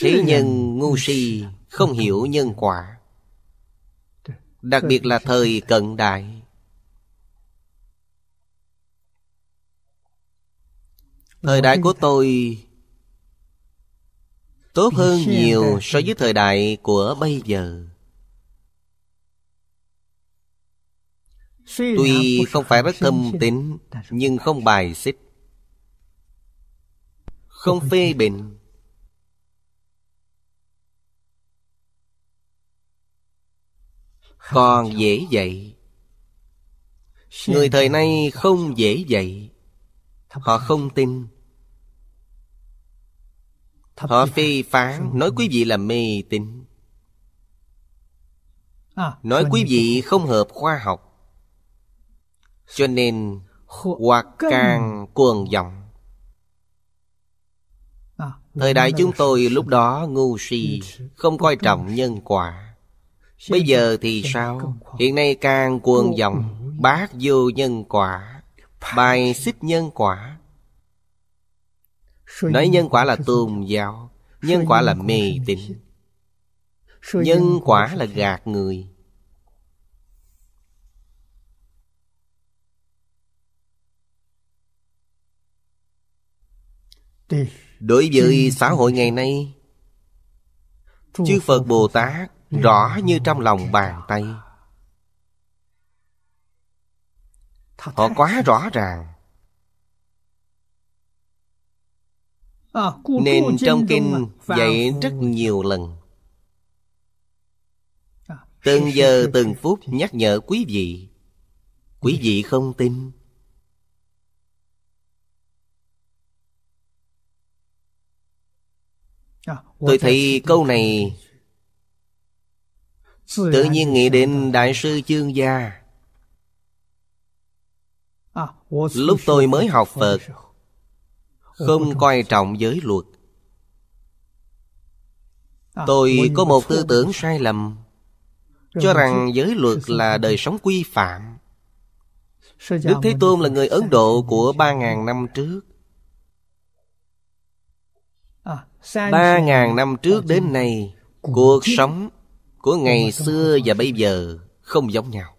Thế nhân ngu si không hiểu nhân quả Đặc biệt là thời cận đại Thời đại của tôi Tốt hơn nhiều so với thời đại của bây giờ Tuy không phải rất thâm tính Nhưng không bài xích Không phê bình còn dễ dạy người thời nay không dễ dạy họ không tin họ phê phán nói quý vị là mê tín nói quý vị không hợp khoa học cho nên hoặc càng cuồng vọng thời đại chúng tôi lúc đó ngu si không coi trọng nhân quả Bây giờ thì sao Hiện nay càng cuồng dòng Bác vô nhân quả Bài xích nhân quả Nói nhân quả là tôn giáo Nhân quả là mê tín Nhân quả là gạt người Đối với xã hội ngày nay Chư Phật Bồ Tát rõ như trong lòng bàn tay họ quá rõ ràng nên trong kinh dạy rất nhiều lần từng giờ từng phút nhắc nhở quý vị quý vị không tin tôi thấy câu này Tự nhiên nghĩ đến Đại sư Chương Gia à, Lúc tôi mới học Phật ờ, Không coi trọng giới luật à, Tôi có một tư tưởng sai lầm Cho rằng giới luật là đời sống quy phạm Đức Thế Tôn là người Ấn Độ của ba ngàn năm trước à, ba ngàn năm trước đến nay Cuộc sống của ngày xưa và bây giờ không giống nhau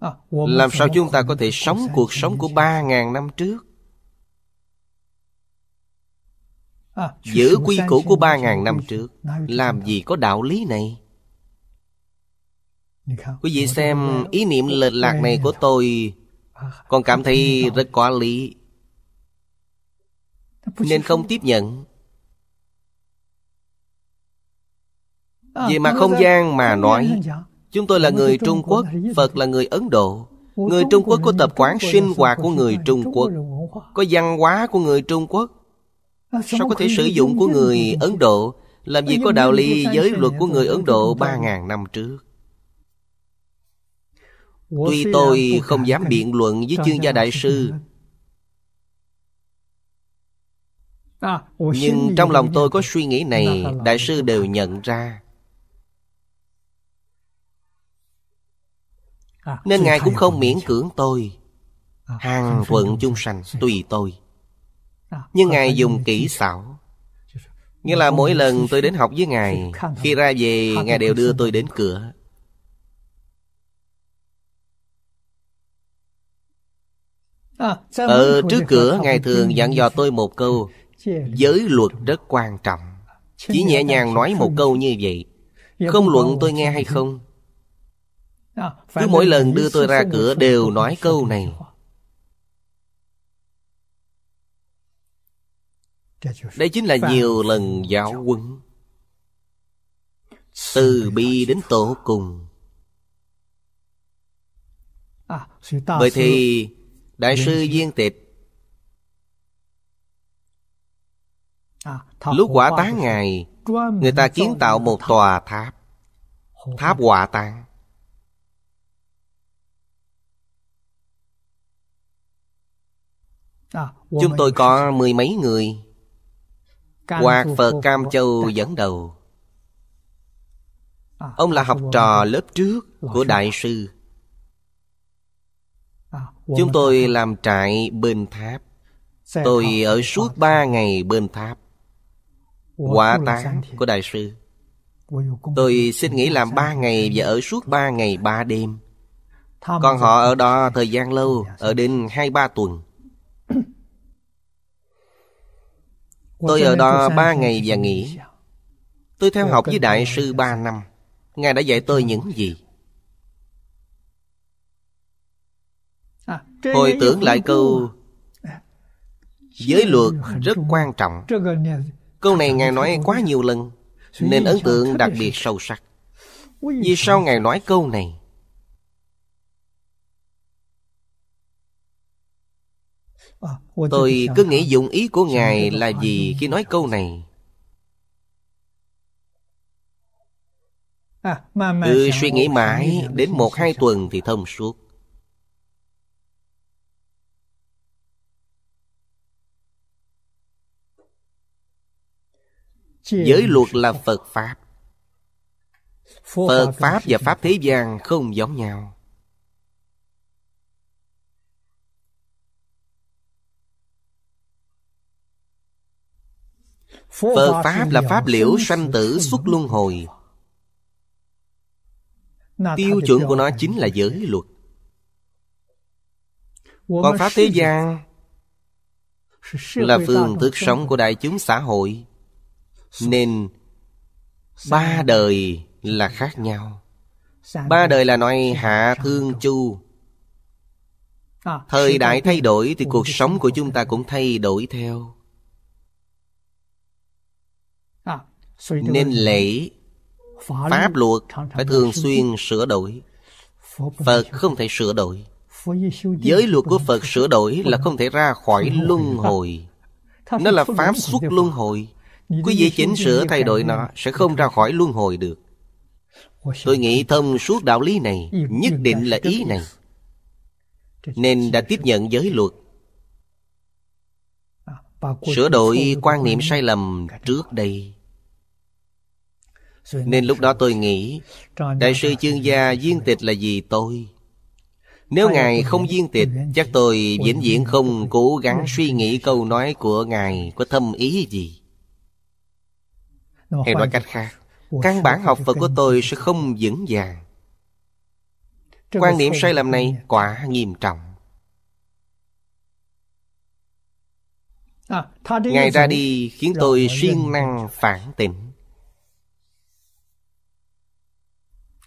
à, làm sao chúng ta có thể sống cuộc sống của ba ngàn năm trước à, giữ quy củ của ba ngàn năm trước làm gì có đạo lý này quý vị xem ý niệm lệch lạc này của tôi à, còn cảm thấy rất có lý nên không tiếp nhận Ờ, Về mặt không gian mà nói Chúng tôi là người Trung Quốc Phật là người Ấn Độ Người Trung Quốc có tập quán sinh hoạt của người Trung Quốc Có văn hóa của người Trung Quốc ờ, Sao có thể sử dụng của người Ấn Độ Làm ờ, gì có đạo lý giới luật của người Ấn Độ ba ngàn năm trước Tuy tôi không dám biện luận với chuyên gia đại sư à, Nhưng trong lòng tôi có suy nghĩ này Đại sư đều nhận ra À, Nên Ngài cũng không miễn cưỡng tôi à, Hàng quận chung sanh tùy tôi à, Nhưng Ngài dùng kỹ xảo như là mỗi lần tôi đến học với Ngài Khi ra về Ngài đều đưa tôi đến cửa Ở trước cửa Ngài thường dặn dò tôi một câu Giới luật rất quan trọng Chỉ nhẹ nhàng nói một câu như vậy Không luận tôi nghe hay không Ờ, Cứ mỗi lần đưa tôi ra cửa đều nói câu này Đây chính là nhiều lần giáo quân Từ bi đến tổ cùng à, bởi thì Đại sư Viên Tịch à, Lúc quả tán ngày Người ta kiến tạo một tòa tháp Tháp quả tán À, Chúng tôi có mười mấy người Hoạt Phật Cam Châu dẫn đầu à, Ông là học trò lớp trước của Đại sư à, Chúng tôi làm trại bên tháp Tôi ở suốt ba ngày bên tháp Quả tán của Đại sư Tôi xin nghỉ làm ba ngày và ở suốt ba ngày ba đêm Còn họ ở đó thời gian lâu Ở đến hai ba tuần Tôi ở đó ba ngày và nghỉ Tôi theo học với Đại sư ba năm Ngài đã dạy tôi những gì à, Hồi tưởng lại câu Giới luật rất quan trọng Câu này Ngài nói quá nhiều lần Nên ấn tượng đặc biệt sâu sắc Vì sao Ngài nói câu này Ờ, Tôi cứ nghĩ dụng ý của Ngài là gì khi nói câu này à, Cứ suy nghĩ mãi đến một hai tuần thì thông suốt Giới luật là Phật Pháp Phật Pháp và Pháp thế gian không giống nhau Phật Pháp là Pháp liễu sanh tử xuất luân hồi Tiêu chuẩn của nó chính là giới luật Còn Pháp thế gian Là phương thức sống của đại chúng xã hội Nên Ba đời là khác nhau Ba đời là nói hạ thương chu à, Thời đại thay đổi thì cuộc sống của chúng ta cũng thay đổi theo nên lễ pháp luật phải thường xuyên sửa đổi phật không thể sửa đổi giới luật của phật sửa đổi là không thể ra khỏi luân hồi nó là pháp xuất luân hồi quý vị chỉnh sửa thay đổi nó sẽ không ra khỏi luân hồi được tôi nghĩ thông suốt đạo lý này nhất định là ý này nên đã tiếp nhận giới luật à, sửa đổi quan niệm sai lầm trước đây nên lúc đó tôi nghĩ Đại sư chương gia viên tịch là gì tôi Nếu Ngài không viên tịch Chắc tôi vĩnh viễn không cố gắng suy nghĩ câu nói của Ngài Có thâm ý gì Hay nói cách khác Căn bản học Phật của tôi sẽ không vững vàng Quan niệm sai lầm này quá nghiêm trọng à, Ngài ra đi khiến tôi siêng năng phản tỉnh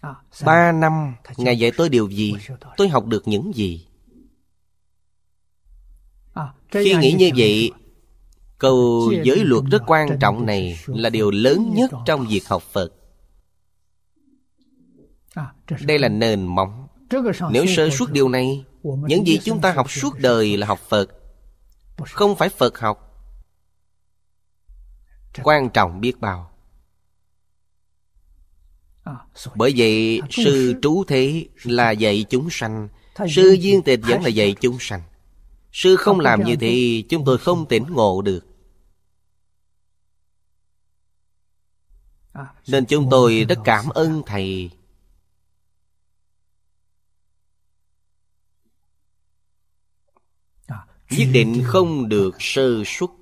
Ờ, ba năm Ngài dạy tôi điều gì Tôi học được những gì ờ, Khi nghĩ như vậy Câu giới luật rất quan trọng này Là điều lớn nhất trong việc học Phật ờ, Đây là nền móng Nếu sơ suốt điều này Những gì chúng ta học suốt đời là học Phật Không phải Phật học Quan trọng biết bao bởi vậy sư trú thế là dạy chúng sanh Sư duyên tịch vẫn là dạy chúng sanh Sư không làm như thế chúng tôi không tỉnh ngộ được Nên chúng tôi rất cảm ơn Thầy Nhất định không được sơ xuất